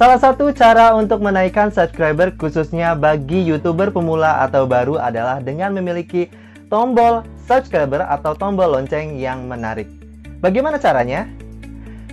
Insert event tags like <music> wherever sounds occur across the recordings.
Salah satu cara untuk menaikkan subscriber khususnya bagi YouTuber pemula atau baru adalah dengan memiliki tombol subscriber atau tombol lonceng yang menarik. Bagaimana caranya?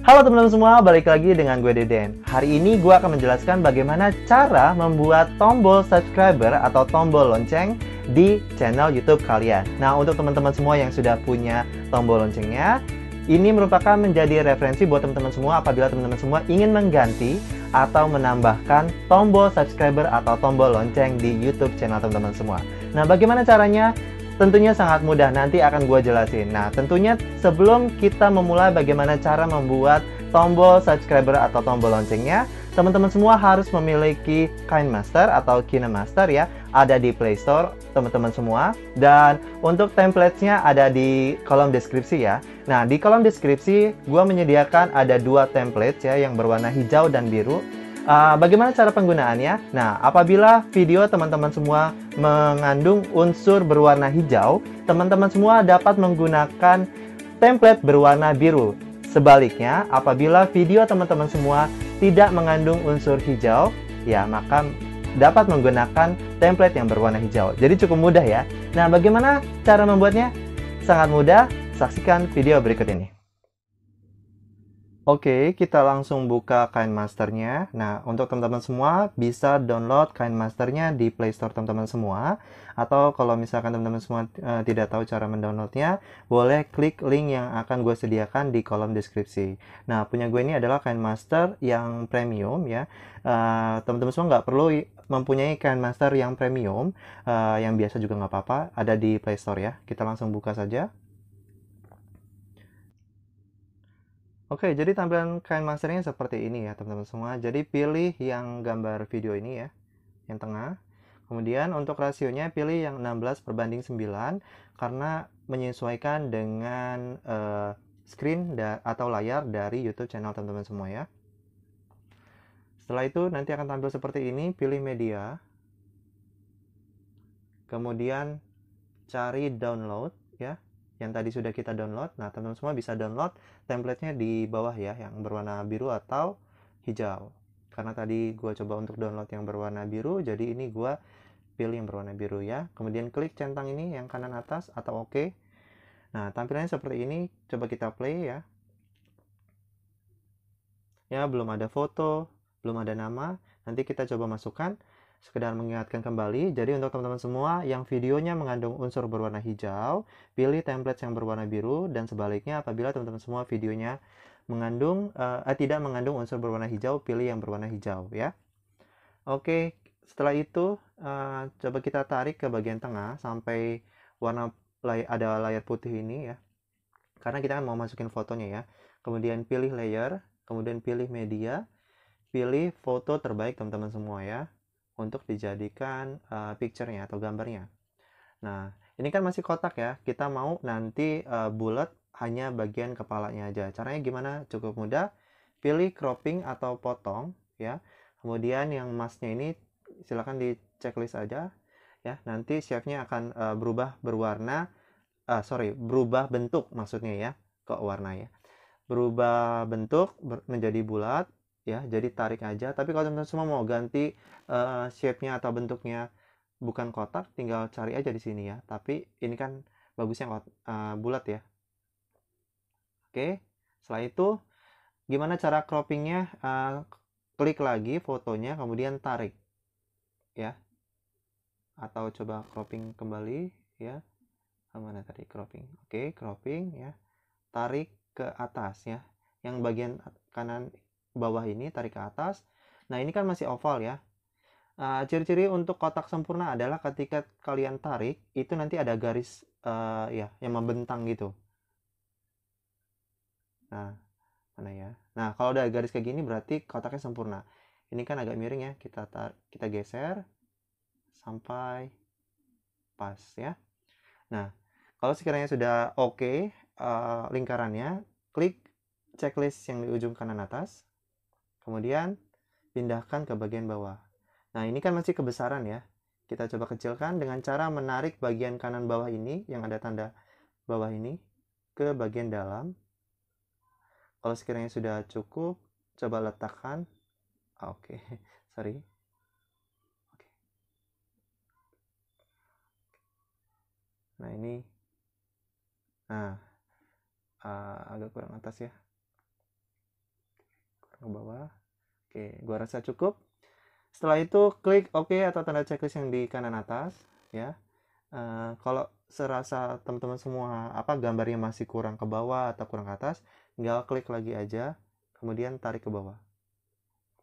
Halo teman-teman semua, balik lagi dengan gue Deden. Hari ini gue akan menjelaskan bagaimana cara membuat tombol subscriber atau tombol lonceng di channel YouTube kalian. Nah, untuk teman-teman semua yang sudah punya tombol loncengnya, ini merupakan menjadi referensi buat teman-teman semua apabila teman-teman semua ingin mengganti atau menambahkan tombol subscriber atau tombol lonceng di YouTube channel teman-teman semua. Nah, bagaimana caranya? Tentunya sangat mudah, nanti akan gue jelasin. Nah, tentunya sebelum kita memulai bagaimana cara membuat tombol subscriber atau tombol loncengnya, teman-teman semua harus memiliki Master atau Master ya, ada di Play Store teman-teman semua. Dan untuk templatesnya ada di kolom deskripsi ya. Nah, di kolom deskripsi gue menyediakan ada dua template ya yang berwarna hijau dan biru. Uh, bagaimana cara penggunaannya? Nah, apabila video teman-teman semua mengandung unsur berwarna hijau, teman-teman semua dapat menggunakan template berwarna biru. Sebaliknya, apabila video teman-teman semua tidak mengandung unsur hijau, ya maka dapat menggunakan template yang berwarna hijau. Jadi cukup mudah ya. Nah, bagaimana cara membuatnya? Sangat mudah, saksikan video berikut ini. Oke, kita langsung buka Kain Masternya. Nah, untuk teman-teman semua bisa download Kain Masternya di Play Store teman-teman semua. Atau kalau misalkan teman-teman semua e, tidak tahu cara mendownloadnya, boleh klik link yang akan gue sediakan di kolom deskripsi. Nah, punya gue ini adalah Kain Master yang premium ya. Eh, teman-teman semua nggak perlu mempunyai Kain Master yang premium, e, yang biasa juga nggak apa-apa. Ada di Play Store ya. Kita langsung buka saja. Oke, jadi tampilan kain masternya seperti ini ya teman-teman semua. Jadi pilih yang gambar video ini ya, yang tengah. Kemudian untuk rasionya pilih yang 16 perbanding 9 karena menyesuaikan dengan uh, screen atau layar dari YouTube channel teman-teman semua ya. Setelah itu nanti akan tampil seperti ini, pilih media. Kemudian cari download ya yang tadi sudah kita download. Nah, teman-teman semua bisa download templatenya di bawah ya, yang berwarna biru atau hijau. Karena tadi gue coba untuk download yang berwarna biru, jadi ini gue pilih yang berwarna biru ya. Kemudian klik centang ini yang kanan atas atau OK. Nah, tampilannya seperti ini. Coba kita play ya. Ya, belum ada foto, belum ada nama. Nanti kita coba masukkan sekedar mengingatkan kembali, jadi untuk teman-teman semua yang videonya mengandung unsur berwarna hijau, pilih template yang berwarna biru dan sebaliknya apabila teman-teman semua videonya mengandung uh, tidak mengandung unsur berwarna hijau, pilih yang berwarna hijau ya. Oke, setelah itu uh, coba kita tarik ke bagian tengah sampai warna lay ada layar putih ini ya. Karena kita kan mau masukin fotonya ya. Kemudian pilih layer, kemudian pilih media, pilih foto terbaik teman-teman semua ya untuk dijadikan uh, picture-nya atau gambarnya. Nah, ini kan masih kotak ya. Kita mau nanti uh, bulat hanya bagian kepalanya aja. Caranya gimana? Cukup mudah. Pilih cropping atau potong ya. Kemudian yang masnya ini silakan di checklist aja ya. Nanti shape-nya akan uh, berubah berwarna uh, sorry, berubah bentuk maksudnya ya, kok warna ya. Berubah bentuk ber menjadi bulat ya jadi tarik aja tapi kalau teman-teman semua mau ganti uh, shape-nya atau bentuknya bukan kotak tinggal cari aja di sini ya tapi ini kan bagusnya kot, uh, bulat ya oke setelah itu gimana cara croppingnya uh, klik lagi fotonya kemudian tarik ya atau coba cropping kembali ya mana tadi cropping oke cropping ya tarik ke atas ya yang bagian kanan bawah ini tarik ke atas nah ini kan masih oval ya ciri ah, ciri-ciri untuk kotak sempurna adalah ketika kalian tarik itu nanti ada garis uh, ya yang membentang gitu nah mana ya nah kalau ada garis kayak gini berarti kotaknya sempurna ini kan agak miring ya kita tar kita geser sampai pas ya nah kalau sekiranya sudah oke okay, uh, eh, lingkarannya klik checklist yang di ujung kanan atas Kemudian pindahkan ke bagian bawah. Nah, ini kan masih kebesaran ya. Kita coba kecilkan dengan cara menarik bagian kanan bawah ini yang ada tanda bawah ini ke bagian dalam. Kalau sekiranya sudah cukup, coba letakkan. Ah, oke, okay. <laughs> sorry. Okay. Nah ini, nah uh, agak kurang atas ya ke bawah oke gua rasa cukup setelah itu klik OK atau tanda checklist yang di kanan atas ya uh, kalau serasa teman-teman semua apa gambarnya masih kurang ke bawah atau kurang ke atas tinggal klik lagi aja kemudian tarik ke bawah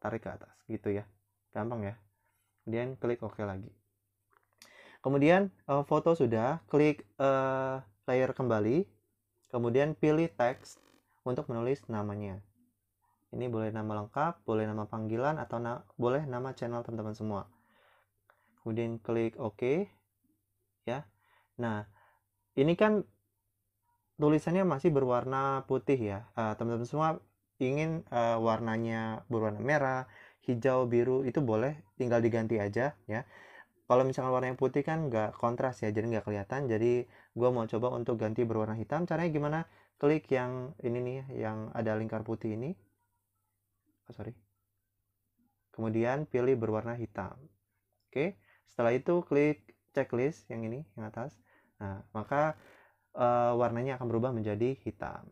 tarik ke atas gitu ya gampang ya kemudian klik oke OK lagi kemudian uh, foto sudah klik uh, layer kembali kemudian pilih teks untuk menulis namanya ini boleh nama lengkap, boleh nama panggilan, atau na boleh nama channel teman-teman semua. Kemudian klik OK. Ya. Nah, ini kan tulisannya masih berwarna putih ya. Ah, teman-teman uh, semua ingin uh, warnanya berwarna merah, hijau, biru, itu boleh tinggal diganti aja ya. Kalau misalkan yang putih kan nggak kontras ya, jadi nggak kelihatan. Jadi gue mau coba untuk ganti berwarna hitam. Caranya gimana? Klik yang ini nih, yang ada lingkar putih ini oh, sorry kemudian pilih berwarna hitam oke setelah itu klik checklist yang ini yang atas nah maka uh, warnanya akan berubah menjadi hitam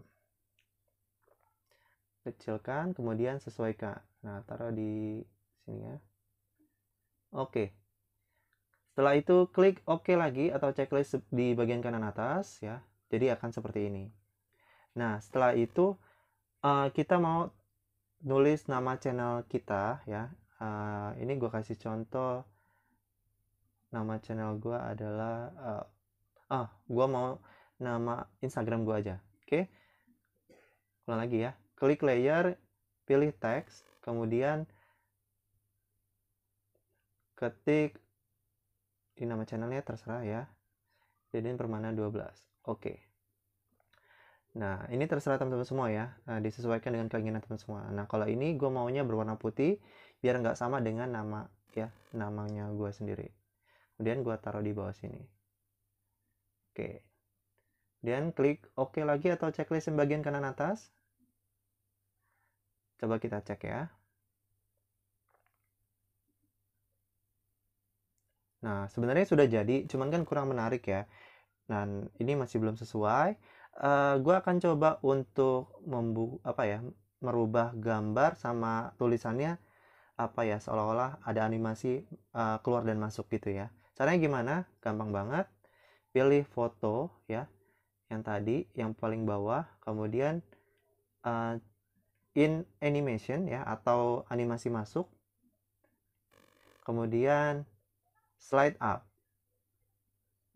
kecilkan kemudian sesuaikan nah taruh di sini ya oke setelah itu klik OK lagi atau checklist di bagian kanan atas ya. Jadi akan seperti ini. Nah setelah itu uh, kita mau nulis nama channel kita ya uh, ini gue kasih contoh nama channel gue adalah uh, eh, ah oh, gue mau nama Instagram gue aja oke okay? ulang lagi ya klik layer pilih teks kemudian ketik di nama channelnya terserah ya permanen permana 12 oke okay. Nah, ini terserah teman-teman semua ya, eh, disesuaikan dengan keinginan teman teman semua. Nah, kalau ini gue maunya berwarna putih, biar nggak sama dengan nama ya, namanya gue sendiri. Kemudian gue taruh di bawah sini. Oke. dan klik OK lagi atau checklist yang bagian kanan atas. Coba kita cek ya. Nah, sebenarnya sudah jadi, cuman kan kurang menarik ya. Dan ini masih belum sesuai uh, eh, gue akan coba untuk membu apa ya merubah gambar sama tulisannya apa ya seolah-olah ada animasi uh, keluar dan masuk gitu ya caranya gimana gampang banget pilih foto ya yang tadi yang paling bawah kemudian uh, in animation ya atau animasi masuk kemudian slide up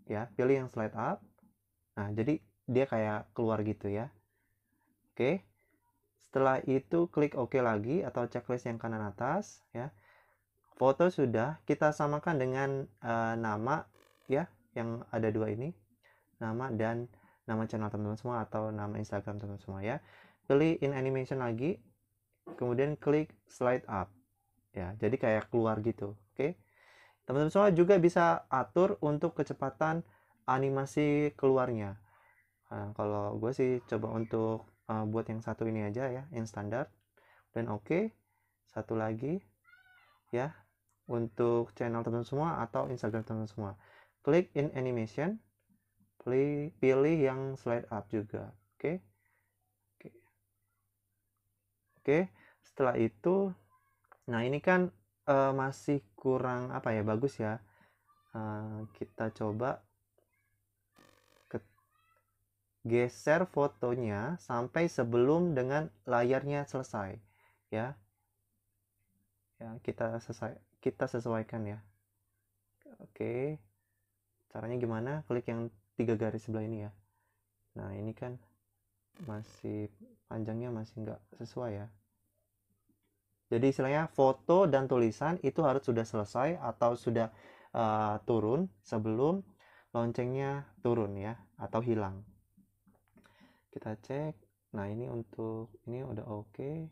ya pilih yang slide up nah jadi dia kayak keluar gitu ya oke setelah itu klik OK lagi atau checklist yang kanan atas ya foto sudah kita samakan dengan uh, nama ya yang ada dua ini nama dan nama channel teman-teman semua atau nama Instagram teman-teman semua ya pilih in animation lagi kemudian klik slide up ya jadi kayak keluar gitu oke teman-teman semua juga bisa atur untuk kecepatan animasi keluarnya Nah, kalau gue sih coba untuk uh, buat yang satu ini aja ya, yang standar. Dan oke, okay. satu lagi ya untuk channel teman semua atau Instagram teman semua. Klik in animation, pilih, pilih yang slide up juga. Oke. Okay. Oke. Okay. okay. setelah itu nah ini kan uh, masih kurang apa ya, bagus ya. Uh, kita coba geser fotonya sampai sebelum dengan layarnya selesai ya ya kita selesai kita sesuaikan ya oke caranya gimana klik yang tiga garis sebelah ini ya nah ini kan masih panjangnya masih nggak sesuai ya jadi istilahnya foto dan tulisan itu harus sudah selesai atau sudah uh, turun sebelum loncengnya turun ya atau hilang kita cek nah ini untuk ini udah oke okay.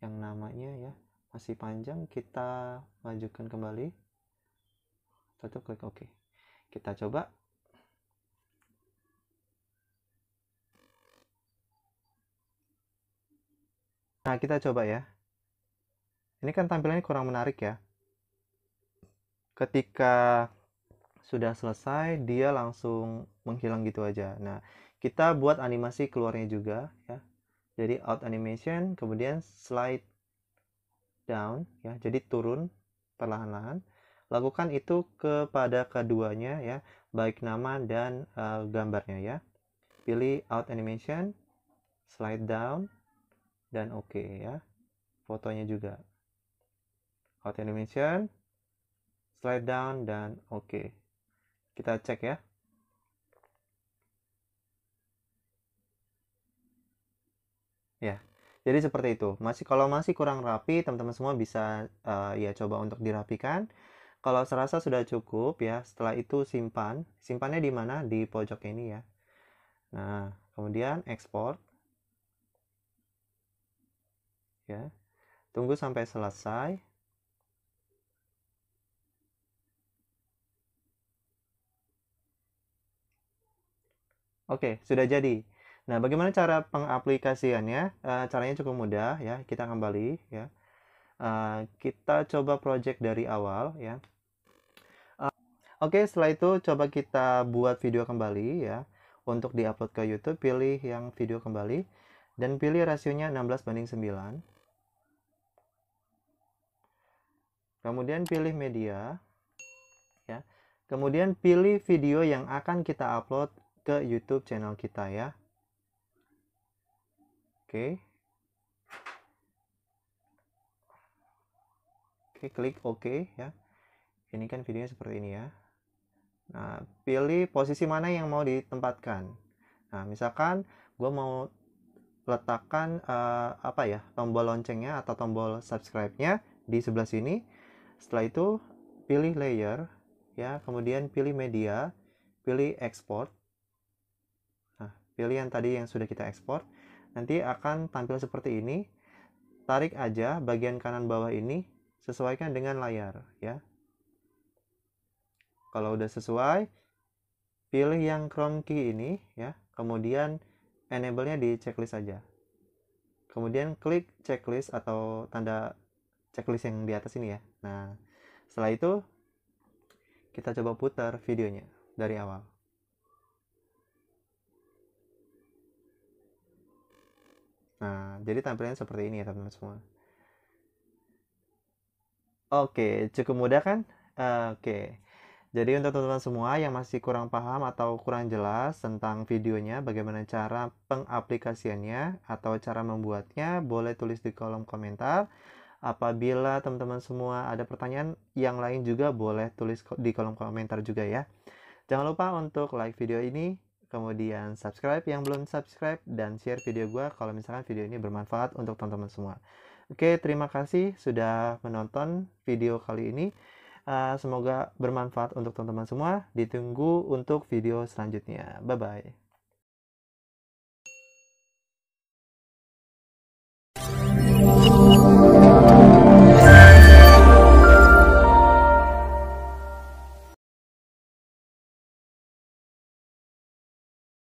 yang namanya ya masih panjang kita lanjutkan kembali tutup klik oke okay. kita coba nah kita coba ya ini kan tampilannya kurang menarik ya ketika sudah selesai dia langsung menghilang gitu aja nah kita buat animasi keluarnya juga ya jadi out animation kemudian slide down ya jadi turun perlahan-lahan lakukan itu kepada keduanya ya baik nama dan uh, gambarnya ya pilih out animation slide down dan oke okay, ya fotonya juga out animation slide down dan oke okay. kita cek ya ya jadi seperti itu masih kalau masih kurang rapi teman-teman semua bisa uh, ya coba untuk dirapikan kalau serasa sudah cukup ya setelah itu simpan simpannya di mana di pojok ini ya nah kemudian ekspor ya tunggu sampai selesai Oke, sudah jadi. Nah, bagaimana cara pengaplikasiannya? Uh, caranya cukup mudah ya. Kita kembali ya. Uh, kita coba project dari awal ya. Uh, Oke, okay, setelah itu coba kita buat video kembali ya. Untuk diupload ke YouTube, pilih yang video kembali dan pilih rasionya 16 banding 9. Kemudian pilih media ya. Kemudian pilih video yang akan kita upload ke YouTube channel kita ya Oke. Oke, klik oke ya. Ini kan videonya seperti ini ya. Nah, pilih posisi mana yang mau ditempatkan. Nah, misalkan gue mau letakkan uh, apa ya tombol loncengnya atau tombol subscribe-nya di sebelah sini. Setelah itu pilih layer, ya, kemudian pilih media, pilih export. Nah, pilih yang tadi yang sudah kita export nanti akan tampil seperti ini tarik aja bagian kanan bawah ini sesuaikan dengan layar ya kalau udah sesuai pilih yang Chrome key ini ya kemudian enable-nya di checklist aja. kemudian klik checklist atau tanda checklist yang di atas ini ya nah setelah itu kita coba putar videonya dari awal Nah, jadi tampilannya seperti ini ya teman-teman semua. Oke, cukup mudah kan? Oke. Jadi untuk teman-teman semua yang masih kurang paham atau kurang jelas tentang videonya, bagaimana cara pengaplikasiannya atau cara membuatnya, boleh tulis di kolom komentar. Apabila teman-teman semua ada pertanyaan yang lain juga boleh tulis di kolom komentar juga ya. Jangan lupa untuk like video ini, kemudian subscribe yang belum subscribe dan share video gue kalau misalkan video ini bermanfaat untuk teman-teman semua. Oke, terima kasih sudah menonton video kali ini. Uh, semoga bermanfaat untuk teman-teman semua. Ditunggu untuk video selanjutnya. Bye bye.